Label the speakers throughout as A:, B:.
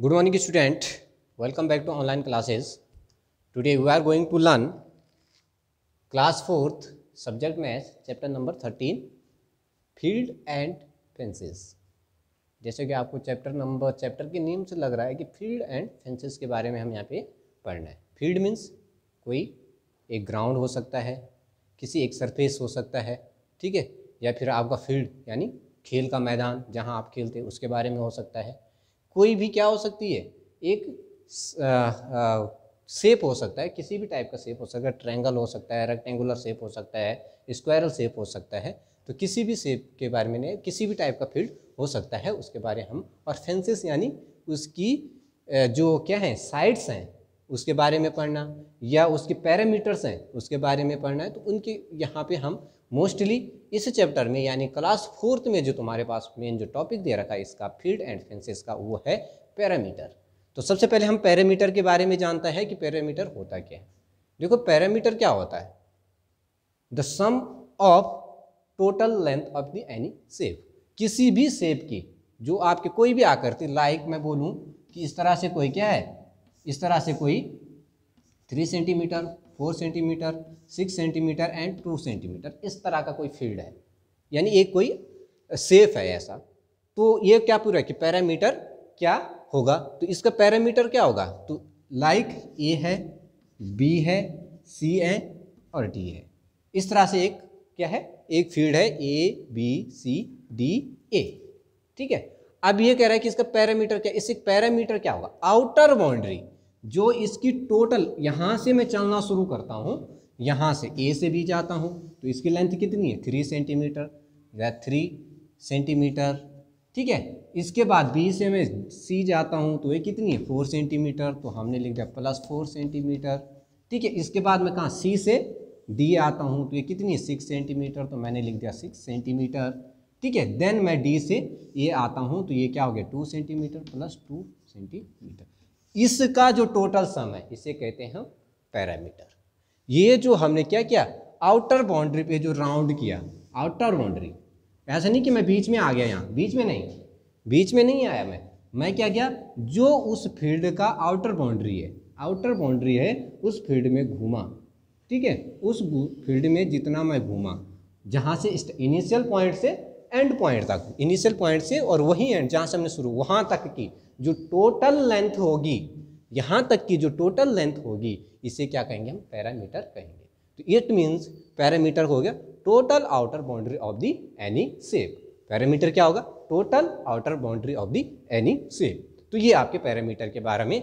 A: good morning student welcome back to online classes today we are going to learn class fourth subject math chapter number thirteen field and fences जैसे कि आपको chapter number chapter के name से लग रहा है कि field and fences के बारे में हम यहाँ पे पढ़ना है फील्ड मीन्स कोई एक ग्राउंड हो सकता है किसी एक सरफेस हो सकता है ठीक है या फिर आपका फील्ड यानी खेल का मैदान जहाँ आप खेलते उसके बारे में हो सकता है कोई भी क्या हो सकती है एक शेप हो सकता है किसी भी टाइप का शेप हो सकता है ट्रैंगल हो सकता है रेक्टेंगुलर शेप हो सकता है स्क्वायरल शेप हो सकता है तो किसी भी शेप के बारे में नहीं किसी भी टाइप का फील्ड हो सकता है उसके बारे हम और फेंसेस यानी उसकी जो क्या है साइड्स हैं उसके बारे में पढ़ना या उसके पैरामीटर्स हैं उसके बारे में पढ़ना है तो उनके यहाँ पे हम मोस्टली इस चैप्टर में यानी क्लास फोर्थ में जो तुम्हारे पास मेन जो टॉपिक दे रखा है इसका फील्ड एंड फेंसेस का वो है पैरामीटर तो सबसे पहले हम पैरामीटर के बारे में जानता है कि पैरामीटर होता क्या है देखो पैरामीटर क्या होता है the sum of total length of the any shape किसी भी सेप की जो आपके कोई भी आकृति लाइक मैं बोलूँ कि इस तरह से कोई क्या है इस तरह से कोई three centimetre four centimetre six centimetre and two centimetre इस तरह का कोई फील्ड है यानी एक कोई सेफ है ऐसा तो ये क्या पूरा है कि पैरामीटर क्या होगा तो इसका पैरामीटर क्या होगा तो लाइक ए है बी है सी है और डी है इस तरह से एक क्या है एक फील्ड है ए बी सी डी ए ठीक है अब ये कह रहा है कि इसका पैरामीटर क्या इसका पैरामीटर क्या होगा आउटर बाउंड्री जो इसकी टोटल यहाँ से मैं चलना शुरू करता हूँ यहाँ से ए से भी जाता हूँ तो इसकी लेंथ कितनी है थ्री सेंटीमीटर या थ्री सेंटीमीटर ठीक है इसके बाद बी से मैं सी जाता हूँ तो ये कितनी है फोर सेंटीमीटर तो हमने लिख दिया प्लस फोर सेंटीमीटर ठीक है इसके बाद मैं कहाँ सी से डी आता हूँ तो ये कितनी है सिक्स सेंटीमीटर तो मैंने लिख दिया सिक्स सेंटीमीटर ठीक है देन मैं डी से ये आता हूँ तो ये क्या हो गया two centimetre plus two centimetre इसका जो टोटल सम है इसे कहते हैं हम पैरामीटर ये जो हमने क्या किया आउटर बाउंड्री पे जो राउंड किया आउटर बाउंड्री ऐसा नहीं कि मैं बीच में आ गया यहाँ बीच में नहीं बीच में नहीं आया मैं मैं क्या गया जो उस फील्ड का आउटर बाउंड्री है आउटर बाउंड्री है उस फील्ड में घूमा ठीक है उस फील्ड में जितना मैं घूमा जहाँ से इनिशियल पॉइंट से एंड पॉइंट तक इनिशियल पॉइंट से और वही एंड जहाँ से हमने शुरू वहाँ तक की जो टोटल लेंथ होगी यहाँ तक की जो टोटल लेंथ होगी इसे क्या कहेंगे हम पैरामीटर कहेंगे तो इट मीन्स पैरामीटर हो गया total outer boundary of the any shape parameter क्या होगा total outer boundary of the any shape तो ये आपके पैरामीटर के बारे में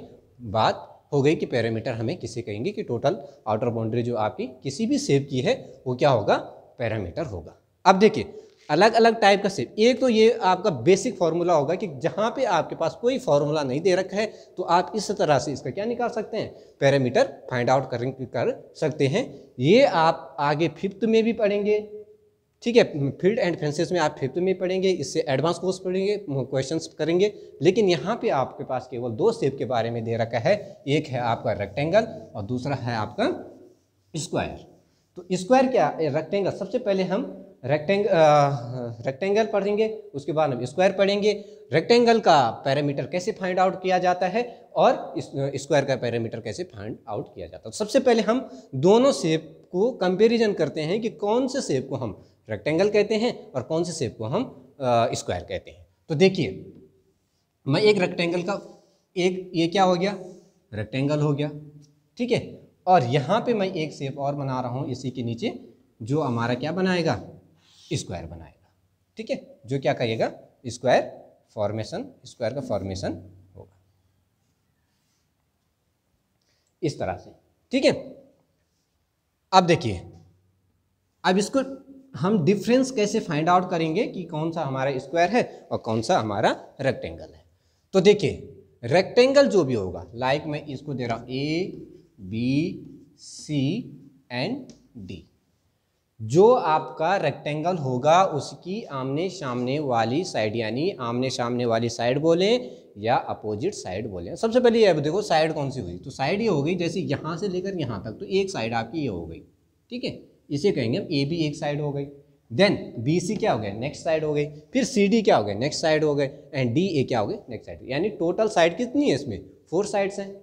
A: बात हो गई कि पैरामीटर हमें किसे कहेंगे कि टोटल आउटर बाउंड्री जो आपकी किसी भी सेप की है वो क्या होगा पैरामीटर होगा अब देखिए अलग अलग टाइप का सेप एक तो ये आपका बेसिक फार्मूला होगा कि जहाँ पे आपके पास कोई फार्मूला नहीं दे रखा है तो आप इस तरह से इसका क्या निकाल सकते हैं पैरामीटर फाइंड आउट कर सकते हैं ये आप आगे फिफ्थ में भी पढ़ेंगे ठीक है फील्ड एंड फेंसेस में आप फिफ्थ में पढ़ेंगे इससे एडवांस कोर्स पढ़ेंगे क्वेश्चन करेंगे लेकिन यहाँ पर आपके पास केवल दो सेप के बारे में दे रखा है एक है आपका रेक्टेंगल और दूसरा है आपका स्क्वायर तो स्क्वायर क्या रेक्टेंगल सबसे पहले हम रेक्टेंग रेक्टेंगल पढ़ेंगे उसके बाद हम स्क्वायर पढ़ेंगे रेक्टेंगल का पैरामीटर कैसे फाइंड आउट किया जाता है और स्क्वायर का पैरामीटर कैसे फाइंड आउट किया जाता है तो सबसे पहले हम दोनों सेप को कंपेरिजन करते हैं कि कौन से सेप को हम रेक्टेंगल कहते हैं और कौन से सेप को हम स्क्वायर कहते हैं तो देखिए मैं एक रेक्टेंगल का एक ये क्या हो गया रेक्टेंगल हो गया ठीक है और यहाँ पे मैं एक सेप और बना रहा हूँ इसी के नीचे जो हमारा क्या बनाएगा स्क्वायर बनाएगा ठीक है जो क्या कहिएगा स्क्वायर फॉर्मेशन स्क्वायर का फॉर्मेशन होगा इस तरह से ठीक है अब देखिए अब इसको हम डिफरेंस कैसे फाइंड आउट करेंगे कि कौन सा हमारा स्क्वायर है और कौन सा हमारा रेक्टेंगल है तो देखिए रेक्टेंगल जो भी होगा लाइक मैं इसको दे रहा हूं A B C and D जो आपका रेक्टेंगल होगा उसकी आमने सामने वाली साइड यानी आमने सामने वाली साइड बोले या अपोजिट साइड बोले सबसे पहले ये देखो साइड कौन सी हुई तो साइड ये हो गई जैसे यहाँ से लेकर यहाँ तक तो एक साइड आपकी ये हो गई ठीक है इसे कहेंगे हम ए बी एक साइड हो गई देन बी सी क्या हो गया नेक्स्ट साइड हो गई फिर सी डी क्या हो गया नेक्स्ट साइड हो गए एंड डी ए क्या हो गए नेक्स्ट साइड यानी टोटल साइड कितनी है इसमें फोर साइड्स हैं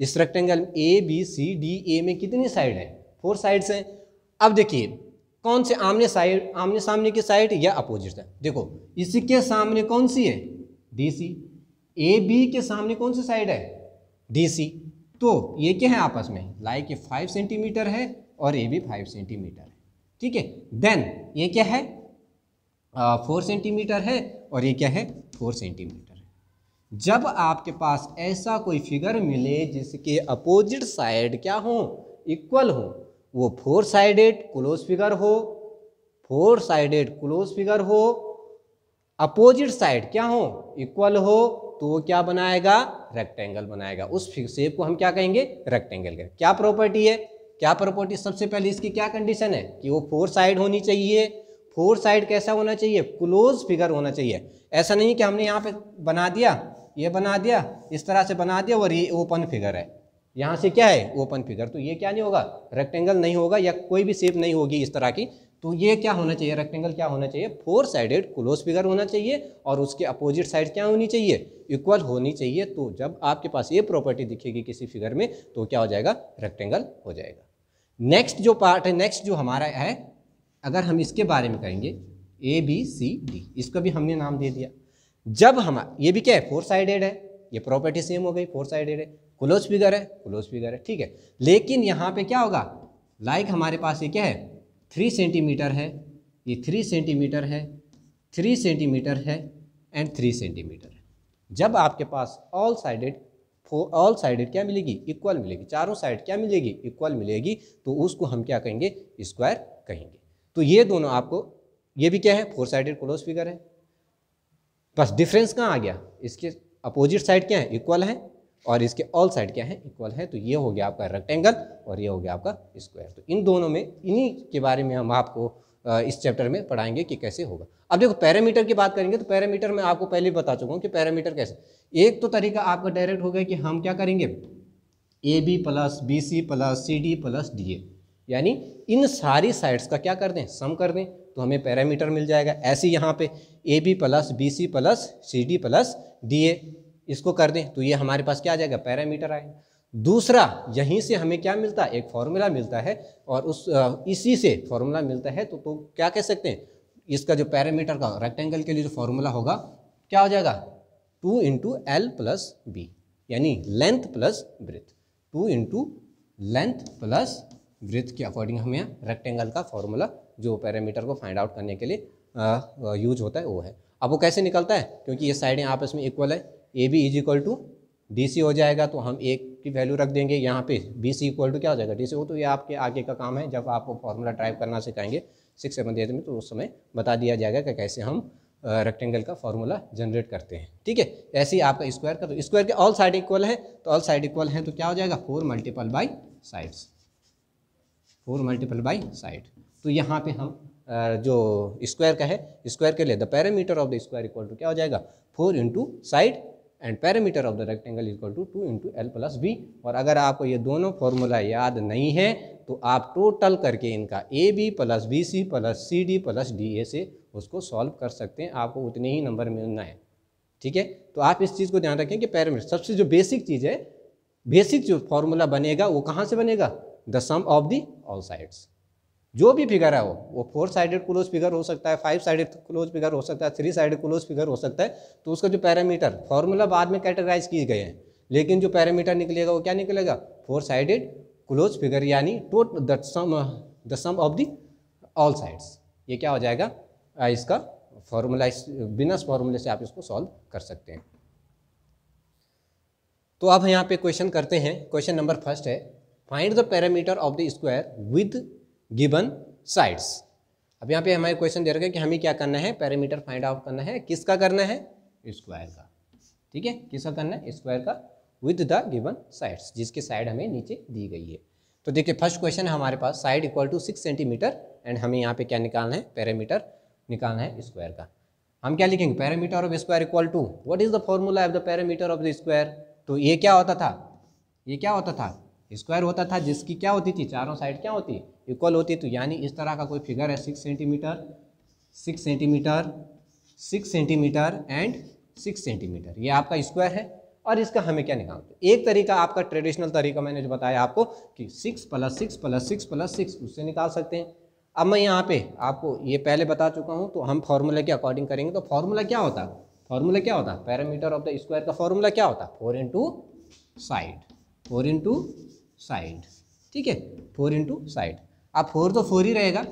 A: इस rectangle A B C D A में कितनी साइड है फोर साइड्स हैं अब देखिए कौन से आमने साइड आमने सामने की साइड या अपोजिट साइड देखो इसी के सामने कौन सी है डी सी ए बी के सामने कौन सी साइड है डी सी तो ये क्या है आपस में लाइक ये फाइव सेंटीमीटर है और ए बी फाइव सेंटीमीटर है ठीक है देन ये क्या है फोर सेंटीमीटर है और ये क्या है फोर सेंटीमीटर है जब आपके पास ऐसा कोई फिगर मिले जिसके अपोजिट साइड क्या हो इक्वल हो वो फोर साइडेड क्लोज फिगर हो फोर साइडेड क्लोज फिगर हो अपोजिट साइड क्या हो इक्वल हो तो वो क्या बनाएगा रेक्टेंगल बनाएगा उस शेप को हम क्या कहेंगे रेक्टेंगल कहेंगे क्या प्रॉपर्टी है क्या प्रॉपर्टी सबसे पहले इसकी क्या कंडीशन है कि वो फोर साइड होनी चाहिए फोर साइड कैसा होना चाहिए क्लोज फिगर होना चाहिए ऐसा नहीं कि हमने यहाँ पे बना दिया ये बना दिया इस तरह से बना दिया और ये ओपन फिगर है यहाँ से क्या है ओपन फिगर तो ये क्या नहीं होगा रेक्टेंगल नहीं होगा या कोई भी शेप नहीं होगी इस तरह की तो ये क्या होना चाहिए रेक्टेंगल क्या होना चाहिए फोर साइडेड क्लोज फिगर होना चाहिए और उसके अपोजिट साइड क्या होनी चाहिए इक्वल होनी चाहिए तो जब आपके पास ये प्रॉपर्टी दिखेगी किसी फिगर में तो क्या हो जाएगा रेक्टेंगल हो जाएगा नेक्स्ट जो पार्ट है नेक्स्ट जो हमारा है अगर हम इसके बारे में कहेंगे ए बी सी डी इसका भी हमने नाम दे दिया जब हम ये भी क्या है फोर साइडेड है ये प्रॉपर्टी सेम हो गई फोर साइडेड है क्लोज फिगर है क्लोज फिगर है ठीक है लेकिन यहाँ पे क्या होगा लाइक like हमारे पास ये क्या है थ्री सेंटीमीटर है ये थ्री सेंटीमीटर है थ्री सेंटीमीटर है एंड थ्री सेंटीमीटर है जब आपके पास ऑल साइडेड ऑल साइडेड क्या मिलेगी इक्वल मिलेगी चारों साइड क्या मिलेगी इक्वल मिलेगी तो उसको हम क्या कहेंगे स्क्वायर कहेंगे तो ये दोनों आपको ये भी क्या है फोर साइडेड क्लोज फिगर है बस डिफरेंस कहाँ आ गया इसके अपोजिट साइड क्या है इक्वल है और इसके ऑल साइड क्या है इक्वल है तो ये हो गया आपका रेक्टेंगल और ये हो गया आपका स्क्वायर तो इन दोनों में इन्हीं के बारे में हम आपको इस चैप्टर में पढ़ाएंगे कि कैसे होगा अब देखो पैरामीटर की बात करेंगे तो पैरामीटर मैं आपको पहले बता चुका हूँ कि पैरामीटर कैसे एक तो तरीका आपका डायरेक्ट हो गया कि हम क्या करेंगे A B plus B C plus C D plus D A यानी इन सारी साइड्स का क्या कर दें सम कर दें तो हमें पैरामीटर मिल जाएगा ऐसे यहाँ पे A B plus B C plus C D plus D A इसको कर दें तो ये हमारे पास क्या आ जाएगा पैरामीटर आएगा दूसरा यहीं से हमें क्या मिलता है एक फॉर्मूला मिलता है और उस इसी से फॉर्मूला मिलता है तो तो क्या कह सकते हैं इसका जो पैरामीटर का रेक्टेंगल के लिए जो फॉर्मूला होगा क्या हो जाएगा two into L plus B यानी length plus breadth two into length plus breadth के अकॉर्डिंग हमें यहाँ रेक्टेंगल का फॉर्मूला जो पैरामीटर को फाइंड आउट करने के लिए यूज होता है वो है अब वो कैसे निकलता है क्योंकि ये साइडें आपस में इक्वल है A B is equal to D C हो जाएगा तो हम एक की वैल्यू रख देंगे यहाँ पे बी सी इक्वल टू क्या हो जाएगा डी सी हो तो ये आपके आगे का काम है जब आपको फॉर्मूला ड्राइव करना सिखाएंगे सिक्स सेवन एट में तो उस समय बता दिया जाएगा कि कैसे हम रेक्टेंगल का फॉर्मूला जनरेट करते हैं ठीक है ऐसे ही आपका स्क्वायर का तो स्क्वायर के ऑल साइड इक्वल है तो ऑल साइड इक्वल है तो क्या हो जाएगा four multiple by sides four multiple by side तो यहाँ पे हम जो स्क्वायर का है स्क्वायर के लिए the parameter of the square equal to क्या हो जाएगा four into side and parameter of the rectangle equal to two into L plus B और अगर आपको ये दोनों फॉर्मूला याद नहीं है तो आप टोटल करके इनका A B plus B C plus C D plus D A से उसको सॉल्व कर सकते हैं आपको उतने ही नंबर मिलना है ठीक है तो आप इस चीज़ को ध्यान रखें कि पैरामीटर सबसे जो बेसिक चीज़ है बेसिक जो फॉर्मूला बनेगा वो कहाँ से बनेगा the sum of the all sides जो भी फिगर है वो वो फोर साइडेड क्लोज फिगर हो सकता है फाइव साइडेड क्लोज फिगर हो सकता है थ्री साइडेड क्लोज फिगर हो सकता है तो उसका जो पैरामीटर फॉर्मूला बाद में कैटेगराइज किए गए हैं लेकिन जो पैरामीटर निकलेगा वो क्या निकलेगा फोर साइडेड क्लोज फिगर यानी टोट the sum of the all sides ये क्या हो जाएगा इसका फॉर्मूला बिना फॉर्मूले से आप इसको सॉल्व कर सकते हैं तो अब यहाँ पे क्वेश्चन करते हैं क्वेश्चन नंबर फर्स्ट है find the parameter of the square with given sides अब यहाँ पे हमारे क्वेश्चन दे रखे हैं कि हमें क्या करना है पैरामीटर फाइंड आउट करना है किसका करना है स्क्वायर का ठीक है किसका करना है स्क्वायर का विद द गिवन साइड्स जिसकी साइड हमें नीचे दी गई है तो देखिए फर्स्ट क्वेश्चन है हमारे पास side equal to six centimetre and हमें यहाँ पे क्या निकालना है पैरामीटर निकालना है स्क्वायर का हम क्या लिखेंगे parameter of square equal to what is the formula of the parameter of the square तो ये क्या होता था ये क्या होता था स्क्वायर होता था जिसकी क्या होती थी चारों साइड क्या होती इक्वल होती है तो यानी इस तरह का कोई फिगर है six centimetre six centimetre six centimetre and six centimetre ये आपका स्क्वायर है और इसका हमें क्या है एक तरीका आपका ट्रेडिशनल तरीका मैंने जो बताया आपको कि six plus six plus six plus six उससे निकाल सकते हैं अब मैं यहाँ पे आपको ये पहले बता चुका हूँ तो हम फार्मूला के अकॉर्डिंग करेंगे तो फार्मूला क्या होता है क्या होता है पैरामीटर ऑफ द स्क्वायर का फार्मूला क्या होता है four into side four into side ठीक है फोर इंटू साइड अब फोर तो फोर ही रहेगा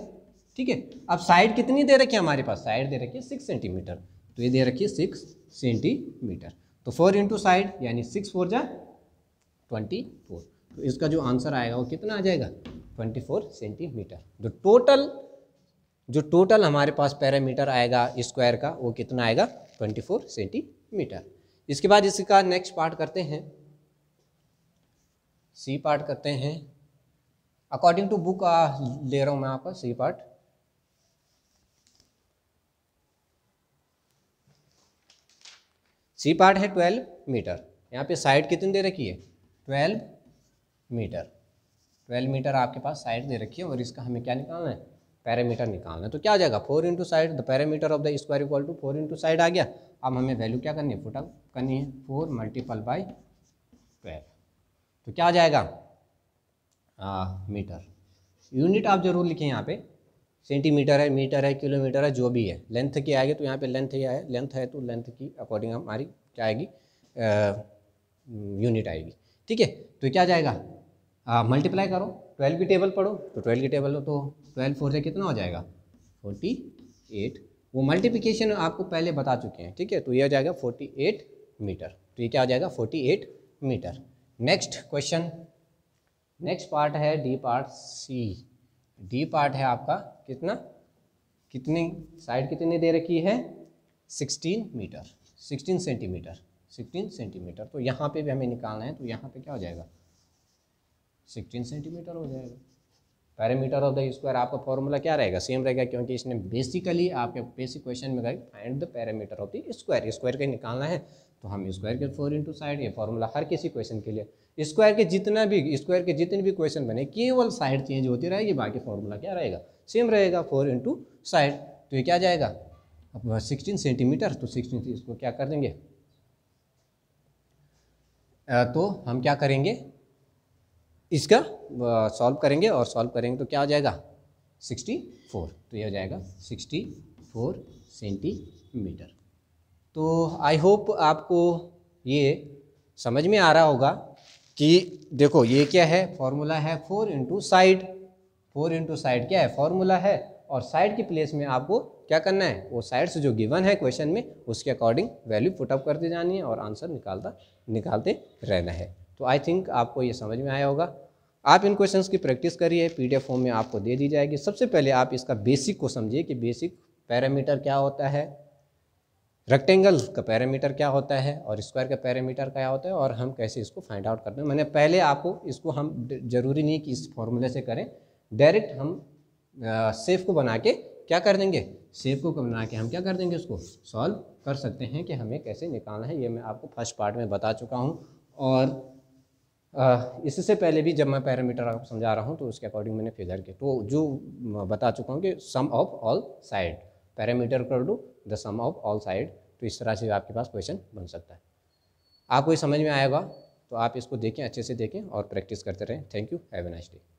A: ठीक है अब साइड कितनी दे रखी है हमारे पास साइड दे रखी है सिक्स सेंटीमीटर तो ये दे रखी है सिक्स सेंटीमीटर तो फोर इंटू साइड यानी सिक्स फोर जा ट्वेंटी फोर तो इसका जो आंसर आएगा वो कितना आ जाएगा ट्वेंटी फोर सेंटीमीटर जो टोटल जो टोटल हमारे पास पैरामीटर आएगा स्क्वायर का वो कितना आएगा ट्वेंटी फोर सेंटीमीटर इसके बाद इसका नेक्स्ट पार्ट करते हैं सी पार्ट करते हैं अकॉर्डिंग टू बुक ले रहा हूँ मैं आपका सी पार्ट सी पार्ट है ट्वेल्व मीटर यहाँ पे साइड कितनी दे रखी है ट्वेल्व मीटर ट्वेल्व मीटर आपके पास साइड दे रखी है और इसका हमें क्या निकालना है पैरामीटर निकालना है तो क्या आ जाएगा four into side the parameter of the square equal to four into side आ गया अब हमें वैल्यू क्या करनी है पुटअप करनी है फोर मल्टीपल बाई ट्वेल्व तो क्या आ जाएगा हाँ, मीटर यूनिट आप जरूर लिखें यहाँ पे सेंटीमीटर है मीटर है किलोमीटर है जो भी है लेंथ की आएगी तो यहाँ पे लेंथ क्या है लेंथ है तो लेंथ की अकॉर्डिंग हमारी क्या आएगी यूनिट आएगी ठीक है तो क्या जाएगा मल्टीप्लाई करो ट्वेल्व की टेबल पढ़ो तो ट्वेल्व की टेबल हो तो ट्वेल्व फोर से कितना हो जाएगा फोर्टी एट वो मल्टीप्लीकेशन आपको पहले बता चुके हैं ठीक है तो ये हो जाएगा फोर्टी एट मीटर तो ये क्या हो जाएगा forty eight metre next question next part है D part C D part है आपका कितना कितनी साइड कितनी दे रखी है 16 मीटर 16 सेंटीमीटर 16 सेंटीमीटर तो यहाँ पे भी हमें निकालना है तो यहाँ पे क्या हो जाएगा 16 सेंटीमीटर हो जाएगा पैरामीटर ऑफ द स्क्वायर आपका फॉर्मूला क्या रहेगा सेम रहेगा क्योंकि इसने बेसिकली आपके बेसिक क्वेश्चन में कहा find the parameter of the square square का निकालना है तो हम स्क्वायर के फोर इंटू साइड ये फॉर्मूला हर किसी क्वेश्चन के लिए स्क्वायर के जितना भी स्क्वायर के जितने भी क्वेश्चन बने केवल साइड चेंज होती रहेगी बाकी फॉर्मूला क्या रहेगा सेम रहेगा फोर इंटू साइड तो ये क्या जाएगा अब सिक्सटीन सेंटीमीटर तो सिक्सटीन इसको क्या कर देंगे तो हम क्या करेंगे इसका सॉल्व करेंगे और सॉल्व करेंगे तो क्या हो जाएगा सिक्सटी फोर तो यह हो जाएगा सिक्सटी फोर सेंटीमीटर तो आई होप आपको ये समझ में आ रहा होगा कि देखो ये क्या है फॉर्मूला है four into side four into side क्या है फॉर्मूला है और साइड की प्लेस में आपको क्या करना है वो साइड से जो गिवन है क्वेश्चन में उसके अकॉर्डिंग वैल्यू पुटअप करते जानी है और आंसर निकालता निकालते रहना है तो आई थिंक आपको ये समझ में आया होगा आप इन क्वेश्चन की प्रैक्टिस करिए एफ फॉर्म में आपको दे दी जाएगी सबसे पहले आप इसका बेसिक को समझिए कि बेसिक पैरामीटर क्या होता है रेक्टेंगल का पैरामीटर क्या होता है और स्क्वायर का पैरामीटर क्या होता है और हम कैसे इसको फाइंड आउट करते हैं मैंने पहले आपको इसको हम जरूरी नहीं कि इस फॉर्मूले से करें डायरेक्ट हम सेफ को बना के क्या कर देंगे सेफ को बना के हम क्या कर देंगे उसको सॉल्व कर सकते हैं कि हमें कैसे निकालना है ये मैं आपको फर्स्ट पार्ट में बता चुका हूँ और इससे पहले भी जब मैं पैरामीटर आपको समझा रहा हूँ तो उसके अकॉर्डिंग मैंने फिगर के तो जो बता चुका हूँ कि sum of all side parameter कर do the sum of all side तो इस तरह से आपके पास क्वेश्चन बन सकता है आपको ये समझ में आएगा तो आप इसको देखें अच्छे से देखें और प्रैक्टिस करते रहें thank you have a nice day